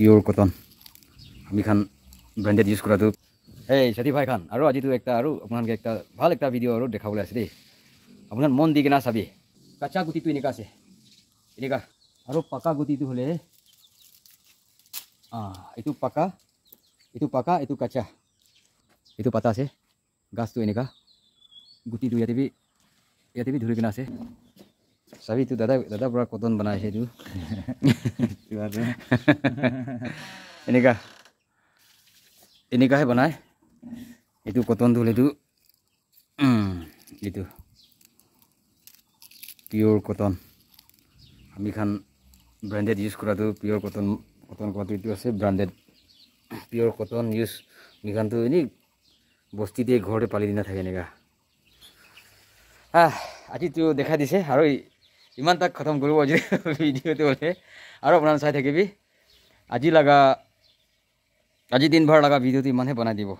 pure cotton আমি খান branded use কৰাটো এই চাতি ভাই খান আৰু আজিতো এটা আৰু আপোনালোকে এটা ভাল এটা ভিডিঅ' আৰু দেখাবলৈ আছে দেই আপোনাৰ মন দি কিনে চাবি কাঁচা গুটিটো এনেকুৱা আছে এনেকুৱা আৰু পকা গুটিটো হ'লে অঁ এইটো পকা এইটো পকা এইটো কাঁচা এইটো পাতা আছে গাছটো এনেকুৱা গুটিটো ইয়াতে ইয়াতে ধৰি কিনে আছে চাবি তো দাদা দাদাৰ পৰা কটন বনাইছে তো এনেকুৱা এনেকাহে বনায় এইটো কটন ধুল এইটো এইটো পিয়ৰ কটন আমি খান ব্ৰেণ্ডেড ইউজ কৰাটো পিয়ৰ কটন কটন কৰাটো এইটো আছে ব্ৰাণ্ডেড পিয়ৰ কটন ইউজ আমি খানটো এনেই বস্তিতে ঘৰতে পালি দিনা থাকে এনেকা আজিটো দেখাই দিছে আৰু ইমান তাক খতম কৰিব আজি ভিডিঅ'টো হ'লে আৰু আপোনাৰ চাই থাকিবি আজি লগা আজি দিনভৰ লগা ভিডিঅ'টো ইমানহে বনাই দিব